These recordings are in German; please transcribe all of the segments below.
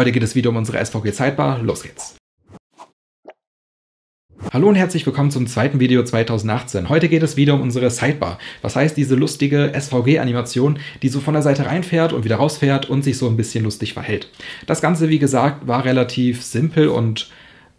Heute geht es wieder um unsere SVG Sidebar. Los geht's! Hallo und herzlich willkommen zum zweiten Video 2018. Heute geht es wieder um unsere Sidebar. Was heißt diese lustige SVG-Animation, die so von der Seite reinfährt und wieder rausfährt und sich so ein bisschen lustig verhält. Das Ganze, wie gesagt, war relativ simpel und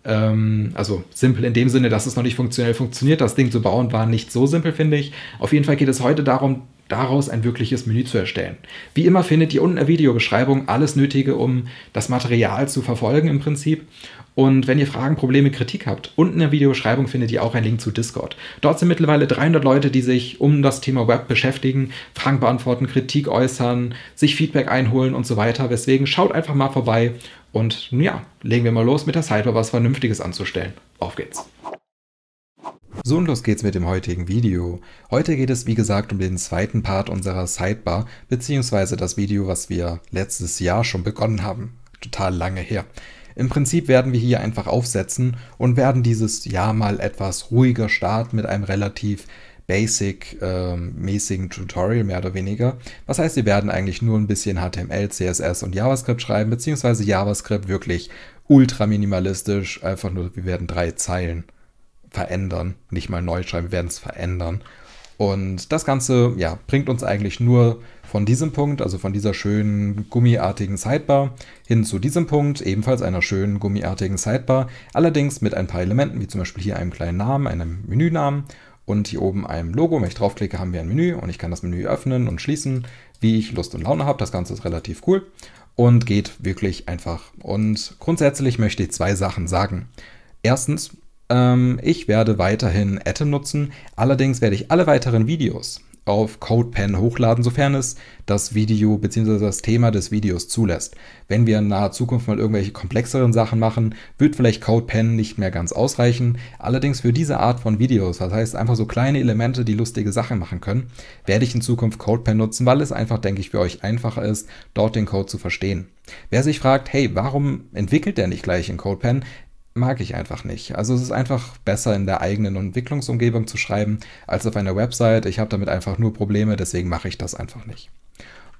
ähm, also simpel in dem Sinne, dass es noch nicht funktionell funktioniert. Das Ding zu bauen war nicht so simpel, finde ich. Auf jeden Fall geht es heute darum, daraus ein wirkliches Menü zu erstellen. Wie immer findet ihr unten in der Videobeschreibung alles Nötige, um das Material zu verfolgen im Prinzip. Und wenn ihr Fragen, Probleme, Kritik habt, unten in der Videobeschreibung findet ihr auch einen Link zu Discord. Dort sind mittlerweile 300 Leute, die sich um das Thema Web beschäftigen, Fragen beantworten, Kritik äußern, sich Feedback einholen und so weiter. Deswegen schaut einfach mal vorbei und ja, legen wir mal los mit der Sidebar, was Vernünftiges anzustellen. Auf geht's. So und los geht's mit dem heutigen Video. Heute geht es wie gesagt um den zweiten Part unserer Sidebar, beziehungsweise das Video, was wir letztes Jahr schon begonnen haben. Total lange her. Im Prinzip werden wir hier einfach aufsetzen und werden dieses Jahr mal etwas ruhiger starten mit einem relativ Basic-mäßigen ähm, äh, Tutorial mehr oder weniger. Was heißt, wir werden eigentlich nur ein bisschen HTML, CSS und JavaScript schreiben, beziehungsweise JavaScript wirklich ultra minimalistisch, einfach nur, wir werden drei Zeilen verändern. Nicht mal neu schreiben, wir werden es verändern. Und das Ganze ja, bringt uns eigentlich nur von diesem Punkt, also von dieser schönen gummiartigen Sidebar, hin zu diesem Punkt, ebenfalls einer schönen gummiartigen Sidebar, allerdings mit ein paar Elementen, wie zum Beispiel hier einem kleinen Namen, einem Menünamen und hier oben einem Logo. Wenn ich draufklicke, haben wir ein Menü und ich kann das Menü öffnen und schließen, wie ich Lust und Laune habe. Das Ganze ist relativ cool und geht wirklich einfach. Und grundsätzlich möchte ich zwei Sachen sagen. Erstens, ähm, ich werde weiterhin Atom nutzen, allerdings werde ich alle weiteren Videos auf CodePen hochladen, sofern es das Video bzw. das Thema des Videos zulässt. Wenn wir in naher Zukunft mal irgendwelche komplexeren Sachen machen, wird vielleicht CodePen nicht mehr ganz ausreichen. Allerdings für diese Art von Videos, das heißt einfach so kleine Elemente, die lustige Sachen machen können, werde ich in Zukunft CodePen nutzen, weil es einfach, denke ich, für euch einfacher ist, dort den Code zu verstehen. Wer sich fragt, hey, warum entwickelt der nicht gleich in CodePen? mag ich einfach nicht. Also es ist einfach besser in der eigenen Entwicklungsumgebung zu schreiben als auf einer Website. Ich habe damit einfach nur Probleme, deswegen mache ich das einfach nicht.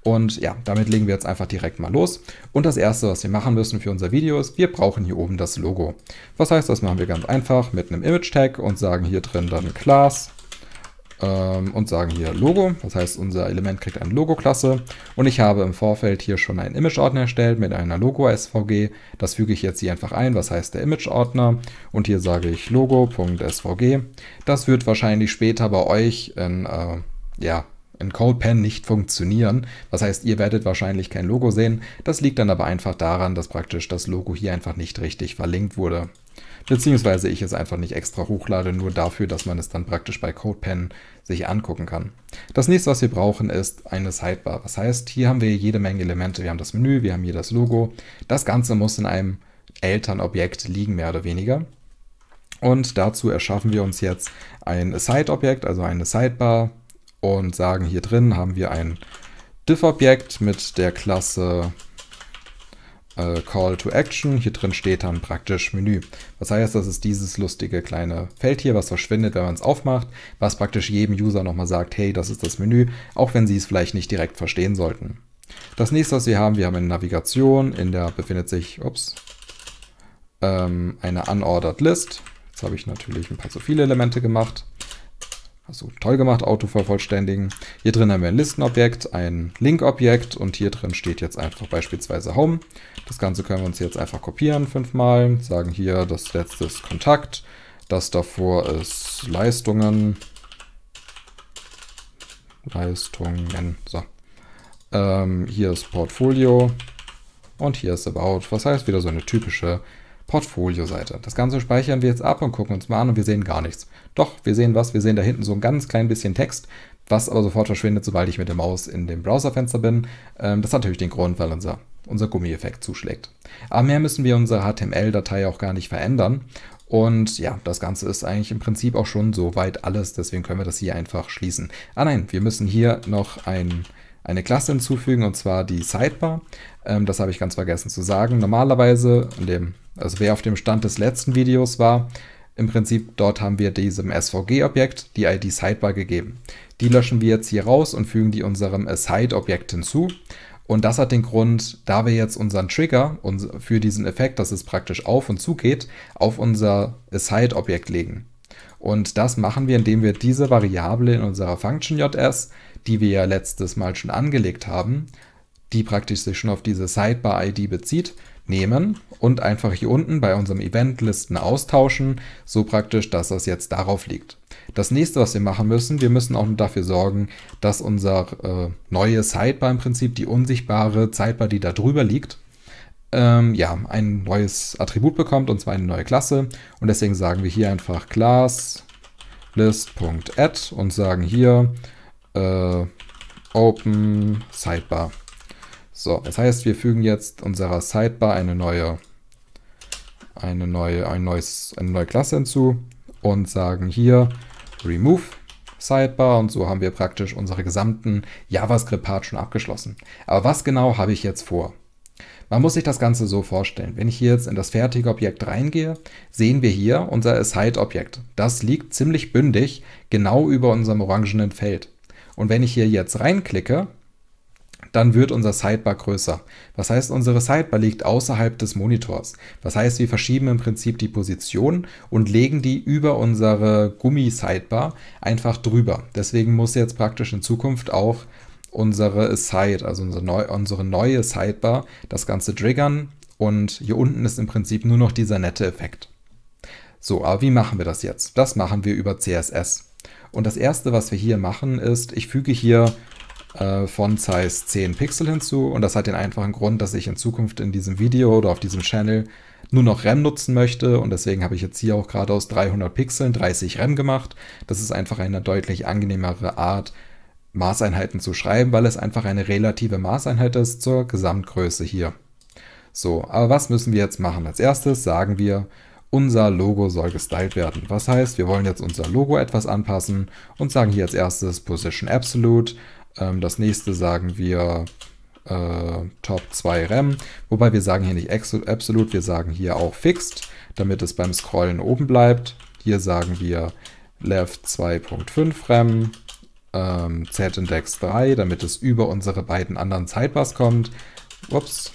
Und ja, damit legen wir jetzt einfach direkt mal los. Und das erste, was wir machen müssen für unser Video ist, wir brauchen hier oben das Logo. Was heißt, das machen wir ganz einfach mit einem Image-Tag und sagen hier drin dann Class ähm, und sagen hier Logo. Das heißt, unser Element kriegt eine Logo-Klasse. Und ich habe im Vorfeld hier schon einen Image-Ordner erstellt mit einer Logo-SVG. Das füge ich jetzt hier einfach ein. Was heißt der Image-Ordner? Und hier sage ich Logo.svg. Das wird wahrscheinlich später bei euch in, äh, ja, in CodePen nicht funktionieren. Das heißt, ihr werdet wahrscheinlich kein Logo sehen. Das liegt dann aber einfach daran, dass praktisch das Logo hier einfach nicht richtig verlinkt wurde beziehungsweise ich es einfach nicht extra hochlade, nur dafür, dass man es dann praktisch bei CodePen sich angucken kann. Das nächste, was wir brauchen, ist eine Sidebar. Das heißt, hier haben wir jede Menge Elemente. Wir haben das Menü, wir haben hier das Logo. Das Ganze muss in einem Elternobjekt liegen, mehr oder weniger. Und dazu erschaffen wir uns jetzt ein Side-Objekt, also eine Sidebar und sagen, hier drin haben wir ein Diff-Objekt mit der Klasse äh, Call to Action. Hier drin steht dann praktisch Menü. Das heißt, das ist dieses lustige kleine Feld hier, was verschwindet, wenn man es aufmacht, was praktisch jedem User nochmal sagt, hey, das ist das Menü, auch wenn sie es vielleicht nicht direkt verstehen sollten. Das nächste, was wir haben, wir haben eine Navigation, in der befindet sich, ups, ähm, eine Unordered List. Jetzt habe ich natürlich ein paar zu viele Elemente gemacht. Also toll gemacht, Auto vervollständigen. Hier drin haben wir ein Listenobjekt, ein Linkobjekt und hier drin steht jetzt einfach beispielsweise Home. Das Ganze können wir uns jetzt einfach kopieren fünfmal, sagen hier, das letzte ist Kontakt, das davor ist Leistungen, Leistungen, so. Ähm, hier ist Portfolio und hier ist About, was heißt wieder so eine typische Portfolio-Seite. Das Ganze speichern wir jetzt ab und gucken uns mal an und wir sehen gar nichts. Doch, wir sehen was, wir sehen da hinten so ein ganz klein bisschen Text, was aber sofort verschwindet, sobald ich mit der Maus in dem Browserfenster bin. Ähm, das hat natürlich den Grund, weil unser, unser Gummieffekt zuschlägt. Aber mehr müssen wir unsere HTML-Datei auch gar nicht verändern. Und ja, das Ganze ist eigentlich im Prinzip auch schon soweit alles, deswegen können wir das hier einfach schließen. Ah nein, wir müssen hier noch ein eine Klasse hinzufügen und zwar die Sidebar. Ähm, das habe ich ganz vergessen zu sagen. Normalerweise in dem also wer auf dem Stand des letzten Videos war, im Prinzip dort haben wir diesem SVG-Objekt die ID Sidebar gegeben. Die löschen wir jetzt hier raus und fügen die unserem Aside-Objekt hinzu. Und das hat den Grund, da wir jetzt unseren Trigger für diesen Effekt, dass es praktisch auf und zu geht, auf unser Aside-Objekt legen. Und das machen wir, indem wir diese Variable in unserer Function JS, die wir ja letztes Mal schon angelegt haben, die praktisch sich schon auf diese Sidebar-ID bezieht, nehmen und einfach hier unten bei unserem Event Listen austauschen, so praktisch, dass das jetzt darauf liegt. Das nächste, was wir machen müssen, wir müssen auch dafür sorgen, dass unser äh, neue Sidebar im Prinzip, die unsichtbare Sidebar, die da drüber liegt, ähm, ja, ein neues Attribut bekommt und zwar eine neue Klasse. Und deswegen sagen wir hier einfach class list.add und sagen hier äh, open sidebar. So, das heißt, wir fügen jetzt unserer Sidebar eine neue, eine neue, ein neues, eine neue Klasse hinzu und sagen hier remove Sidebar und so haben wir praktisch unsere gesamten JavaScript-Part schon abgeschlossen. Aber was genau habe ich jetzt vor? Man muss sich das Ganze so vorstellen. Wenn ich hier jetzt in das fertige Objekt reingehe, sehen wir hier unser Aside-Objekt. Das liegt ziemlich bündig genau über unserem orangenen Feld. Und wenn ich hier jetzt reinklicke, dann wird unser Sidebar größer. Was heißt, unsere Sidebar liegt außerhalb des Monitors. Das heißt, wir verschieben im Prinzip die Position und legen die über unsere Gummi-Sidebar einfach drüber. Deswegen muss jetzt praktisch in Zukunft auch unsere Side, also unsere, neu, unsere neue Sidebar, das Ganze triggern. Und hier unten ist im Prinzip nur noch dieser nette Effekt. So, aber wie machen wir das jetzt? Das machen wir über CSS. Und das erste, was wir hier machen, ist, ich füge hier äh, Font Size 10 Pixel hinzu und das hat den einfachen Grund, dass ich in Zukunft in diesem Video oder auf diesem Channel nur noch REM nutzen möchte und deswegen habe ich jetzt hier auch gerade aus 300 Pixeln 30 REM gemacht. Das ist einfach eine deutlich angenehmere Art, Maßeinheiten zu schreiben, weil es einfach eine relative Maßeinheit ist zur Gesamtgröße hier. So, aber was müssen wir jetzt machen? Als erstes sagen wir, unser Logo soll gestylt werden. Was heißt, wir wollen jetzt unser Logo etwas anpassen und sagen hier als erstes Position Absolute ähm, das nächste sagen wir äh, Top 2 RAM. Wobei wir sagen hier nicht absolut, wir sagen hier auch fixed, damit es beim Scrollen oben bleibt. Hier sagen wir Left 2.5 RAM, ähm, Z-Index 3, damit es über unsere beiden anderen Zeitbars kommt. Ups,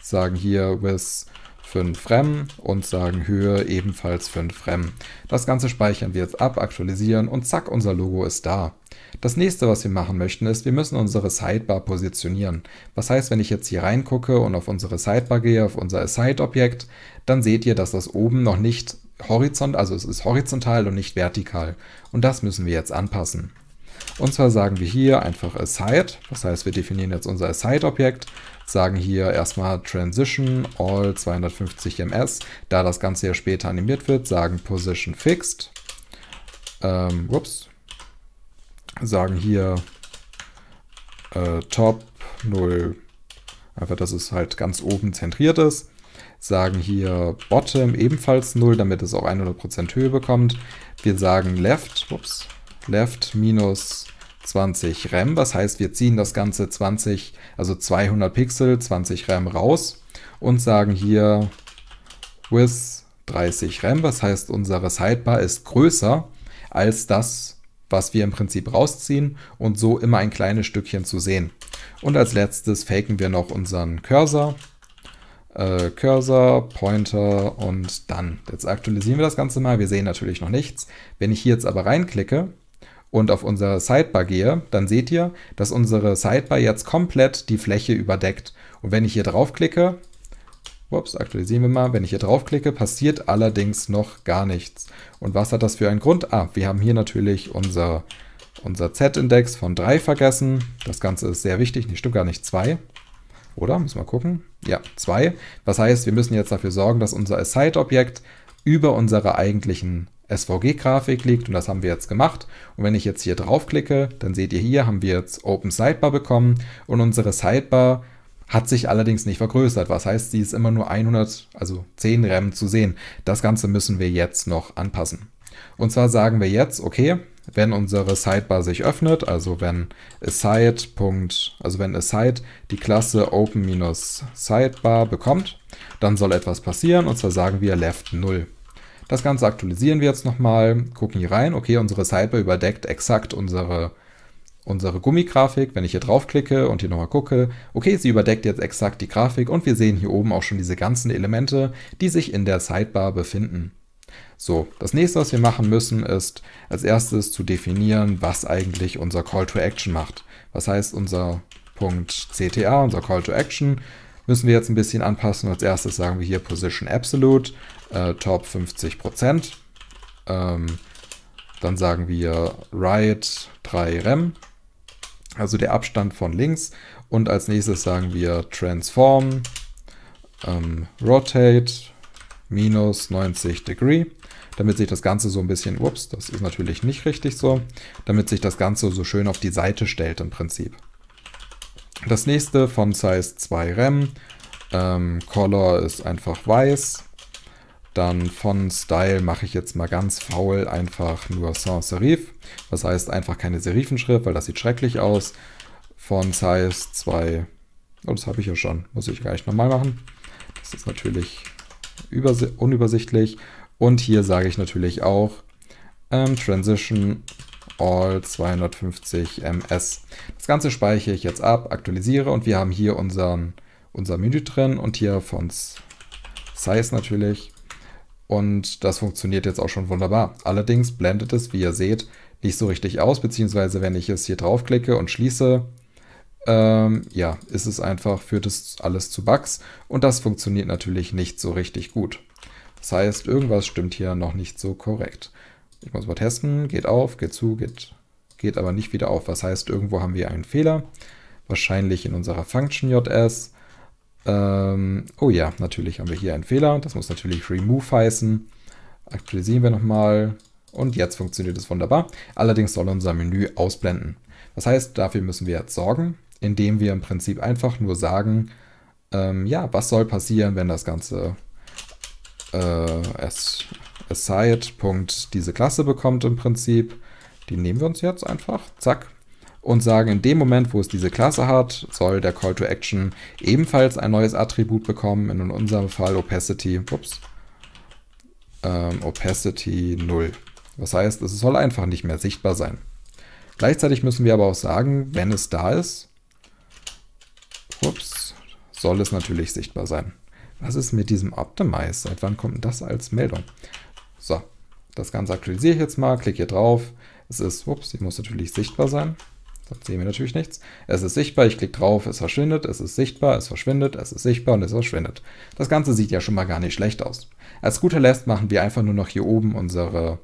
sagen hier with 5 Rem und sagen Höhe ebenfalls 5 Rem. Das Ganze speichern wir jetzt ab, aktualisieren und zack, unser Logo ist da. Das nächste, was wir machen möchten, ist, wir müssen unsere Sidebar positionieren. Was heißt, wenn ich jetzt hier reingucke und auf unsere Sidebar gehe, auf unser Side-Objekt, dann seht ihr, dass das oben noch nicht horizont, also es ist horizontal und nicht vertikal. Und das müssen wir jetzt anpassen. Und zwar sagen wir hier einfach Aside, das heißt wir definieren jetzt unser Aside-Objekt, sagen hier erstmal Transition all 250 ms, da das Ganze ja später animiert wird, sagen Position fixed, ähm, ups, sagen hier äh, Top 0, einfach dass es halt ganz oben zentriert ist, sagen hier Bottom ebenfalls 0, damit es auch 100% Höhe bekommt, wir sagen Left, ups, left minus 20 RAM. Das heißt, wir ziehen das Ganze 20, also 200 Pixel, 20 RAM raus und sagen hier with 30 RAM. Das heißt, unsere Sidebar ist größer als das, was wir im Prinzip rausziehen und so immer ein kleines Stückchen zu sehen. Und als letztes faken wir noch unseren Cursor. Äh, Cursor, Pointer und dann. Jetzt aktualisieren wir das Ganze mal. Wir sehen natürlich noch nichts. Wenn ich hier jetzt aber reinklicke, und auf unsere Sidebar gehe, dann seht ihr, dass unsere Sidebar jetzt komplett die Fläche überdeckt. Und wenn ich hier draufklicke, ups, aktualisieren wir mal, wenn ich hier draufklicke, passiert allerdings noch gar nichts. Und was hat das für einen Grund? Ah, wir haben hier natürlich unser, unser Z-Index von 3 vergessen. Das Ganze ist sehr wichtig, nee, stimmt gar nicht, 2 oder? Müssen wir mal gucken. Ja, 2. Das heißt, wir müssen jetzt dafür sorgen, dass unser Aside-Objekt über unsere eigentlichen SVG-Grafik liegt und das haben wir jetzt gemacht. Und wenn ich jetzt hier draufklicke, dann seht ihr hier, haben wir jetzt Open Sidebar bekommen und unsere Sidebar hat sich allerdings nicht vergrößert. Was heißt, sie ist immer nur 100, also 10 Rem zu sehen. Das Ganze müssen wir jetzt noch anpassen. Und zwar sagen wir jetzt, okay, wenn unsere Sidebar sich öffnet, also wenn aside. also wenn aside die Klasse open-sidebar bekommt, dann soll etwas passieren und zwar sagen wir left 0. Das Ganze aktualisieren wir jetzt nochmal, gucken hier rein. Okay, unsere Sidebar überdeckt exakt unsere, unsere Gummigrafik. Wenn ich hier draufklicke und hier nochmal gucke, okay, sie überdeckt jetzt exakt die Grafik und wir sehen hier oben auch schon diese ganzen Elemente, die sich in der Sidebar befinden. So, das nächste, was wir machen müssen, ist als erstes zu definieren, was eigentlich unser Call to Action macht. Was heißt unser Punkt CTA, unser Call to Action, müssen wir jetzt ein bisschen anpassen. Als erstes sagen wir hier Position Absolute äh, Top 50 Prozent. Ähm, dann sagen wir Right 3 Rem, also der Abstand von links. Und als nächstes sagen wir Transform ähm, Rotate minus 90 Degree, damit sich das Ganze so ein bisschen, ups, das ist natürlich nicht richtig so, damit sich das Ganze so schön auf die Seite stellt im Prinzip. Das nächste von Size 2 Rem, ähm, Color ist einfach weiß, dann von Style mache ich jetzt mal ganz faul einfach nur sans Serif. Das heißt einfach keine Serifenschrift, weil das sieht schrecklich aus. Von Size 2, oh, das habe ich ja schon, muss ich gleich nochmal machen. Das ist natürlich unübersichtlich. Und hier sage ich natürlich auch ähm, Transition All 250 ms. Das Ganze speichere ich jetzt ab, aktualisiere und wir haben hier unseren, unser Menü drin und hier von Size natürlich und das funktioniert jetzt auch schon wunderbar. Allerdings blendet es, wie ihr seht, nicht so richtig aus, beziehungsweise wenn ich es hier draufklicke und schließe, ähm, ja, ist es einfach, führt es alles zu Bugs und das funktioniert natürlich nicht so richtig gut. Das heißt, irgendwas stimmt hier noch nicht so korrekt. Ich muss mal testen, geht auf, geht zu, geht, geht aber nicht wieder auf. Was heißt, irgendwo haben wir einen Fehler, wahrscheinlich in unserer Function JS ähm, oh ja, natürlich haben wir hier einen Fehler. Das muss natürlich Remove heißen. Aktualisieren wir nochmal. Und jetzt funktioniert es wunderbar. Allerdings soll unser Menü ausblenden. Das heißt, dafür müssen wir jetzt sorgen, indem wir im Prinzip einfach nur sagen, ähm, ja, was soll passieren, wenn das Ganze äh, aside. diese Klasse bekommt im Prinzip. Die nehmen wir uns jetzt einfach. Zack und sagen, in dem Moment, wo es diese Klasse hat, soll der Call to Action ebenfalls ein neues Attribut bekommen, in unserem Fall Opacity, ups, ähm, Opacity 0. Das heißt, es soll einfach nicht mehr sichtbar sein. Gleichzeitig müssen wir aber auch sagen, wenn es da ist, ups, soll es natürlich sichtbar sein. Was ist mit diesem Optimize? Seit wann kommt das als Meldung? So, das Ganze aktualisiere ich jetzt mal, klicke hier drauf. Es ist, ups, sie muss natürlich sichtbar sein. Das sehen wir natürlich nichts. Es ist sichtbar, ich klicke drauf, es verschwindet, es ist sichtbar, es verschwindet, es ist sichtbar und es verschwindet. Das Ganze sieht ja schon mal gar nicht schlecht aus. Als guter Letzt machen wir einfach nur noch hier oben unsere,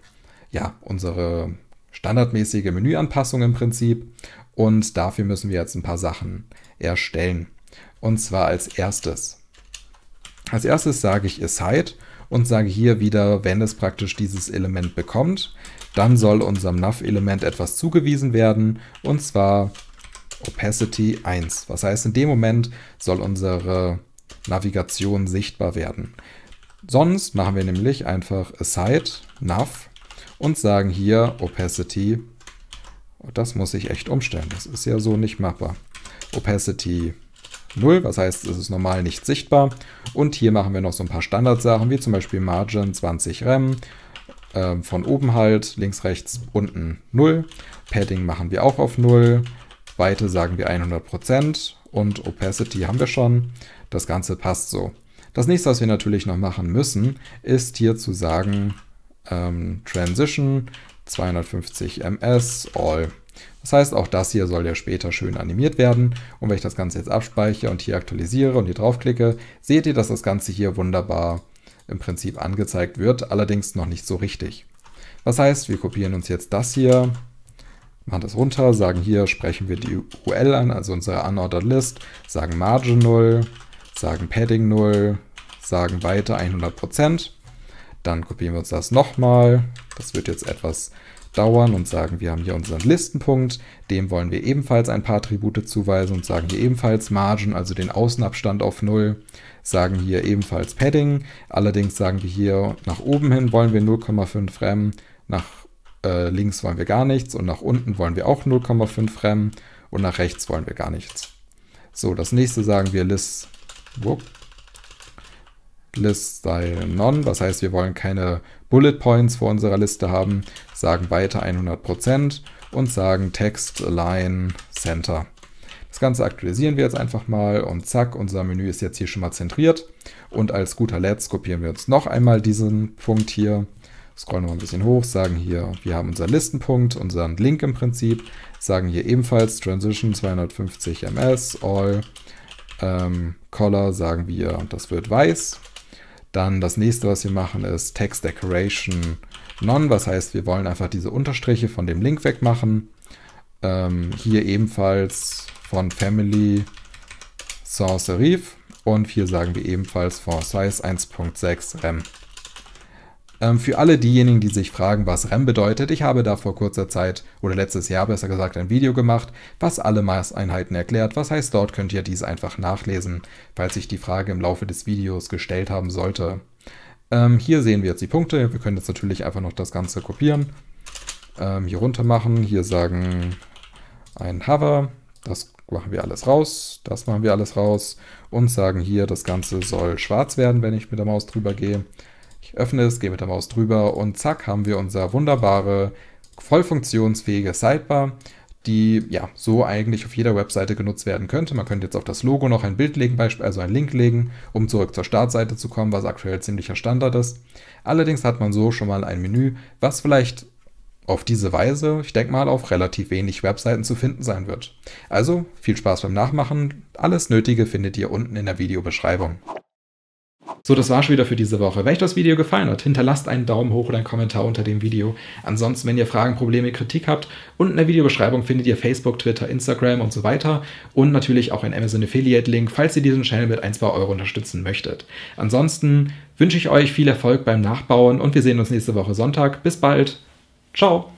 ja, unsere standardmäßige Menüanpassung im Prinzip. Und dafür müssen wir jetzt ein paar Sachen erstellen. Und zwar als erstes. Als erstes sage ich Aside und sage hier wieder, wenn es praktisch dieses Element bekommt, dann soll unserem Nav-Element etwas zugewiesen werden, und zwar Opacity 1. Was heißt, in dem Moment soll unsere Navigation sichtbar werden. Sonst machen wir nämlich einfach Aside, Nav und sagen hier Opacity. Das muss ich echt umstellen. Das ist ja so nicht machbar. Opacity 0, was heißt, es ist normal nicht sichtbar. Und hier machen wir noch so ein paar Standardsachen, wie zum Beispiel Margin 20 Rem ähm, von oben halt, links, rechts, unten 0. Padding machen wir auch auf 0. Weite sagen wir 100% und Opacity haben wir schon. Das Ganze passt so. Das nächste, was wir natürlich noch machen müssen, ist hier zu sagen ähm, Transition 250 ms all. Das heißt, auch das hier soll ja später schön animiert werden. Und wenn ich das Ganze jetzt abspeichere und hier aktualisiere und hier draufklicke, seht ihr, dass das Ganze hier wunderbar funktioniert im Prinzip angezeigt wird, allerdings noch nicht so richtig. Was heißt, wir kopieren uns jetzt das hier, machen das runter, sagen hier, sprechen wir die UL an, also unsere Unordered List, sagen Margin 0, sagen Padding 0, sagen weiter 100%. Dann kopieren wir uns das nochmal. Das wird jetzt etwas dauern und sagen, wir haben hier unseren Listenpunkt, dem wollen wir ebenfalls ein paar Attribute zuweisen und sagen hier ebenfalls Margin, also den Außenabstand auf 0, sagen hier ebenfalls Padding, allerdings sagen wir hier nach oben hin wollen wir 0,5 Rem, nach äh, links wollen wir gar nichts und nach unten wollen wir auch 0,5 Rem und nach rechts wollen wir gar nichts. So, das nächste sagen wir List, whoop, List-Style None. Das heißt, wir wollen keine Bullet Points vor unserer Liste haben, sagen weiter 100% und sagen Text Align Center. Das Ganze aktualisieren wir jetzt einfach mal und zack, unser Menü ist jetzt hier schon mal zentriert. Und als guter Letzt kopieren wir uns noch einmal diesen Punkt hier, scrollen noch ein bisschen hoch, sagen hier, wir haben unseren Listenpunkt, unseren Link im Prinzip, sagen hier ebenfalls Transition 250 ms, all, ähm, Color sagen wir, das wird weiß, dann das nächste, was wir machen, ist Text Decoration None. Was heißt, wir wollen einfach diese Unterstriche von dem Link wegmachen. Ähm, hier ebenfalls von Family Sans Serif. Und hier sagen wir ebenfalls von Size 1.6 RAM. Ähm, für alle diejenigen, die sich fragen, was REM bedeutet, ich habe da vor kurzer Zeit oder letztes Jahr besser gesagt ein Video gemacht, was alle Maßeinheiten erklärt. Was heißt dort, könnt ihr dies einfach nachlesen, falls sich die Frage im Laufe des Videos gestellt haben sollte. Ähm, hier sehen wir jetzt die Punkte. Wir können jetzt natürlich einfach noch das Ganze kopieren, ähm, hier runter machen, hier sagen ein Hover, das machen wir alles raus, das machen wir alles raus und sagen hier, das Ganze soll schwarz werden, wenn ich mit der Maus drüber gehe öffne es, gehe mit der Maus drüber und zack haben wir unser wunderbare, voll funktionsfähige Sidebar, die ja so eigentlich auf jeder Webseite genutzt werden könnte. Man könnte jetzt auf das Logo noch ein Bild legen, also einen Link legen, um zurück zur Startseite zu kommen, was aktuell ziemlicher Standard ist. Allerdings hat man so schon mal ein Menü, was vielleicht auf diese Weise, ich denke mal, auf relativ wenig Webseiten zu finden sein wird. Also viel Spaß beim Nachmachen. Alles Nötige findet ihr unten in der Videobeschreibung. So, das war schon wieder für diese Woche. Wenn euch das Video gefallen hat, hinterlasst einen Daumen hoch oder einen Kommentar unter dem Video. Ansonsten, wenn ihr Fragen, Probleme, Kritik habt, unten in der Videobeschreibung findet ihr Facebook, Twitter, Instagram und so weiter und natürlich auch einen Amazon Affiliate Link, falls ihr diesen Channel mit ein, zwei Euro unterstützen möchtet. Ansonsten wünsche ich euch viel Erfolg beim Nachbauen und wir sehen uns nächste Woche Sonntag. Bis bald. Ciao.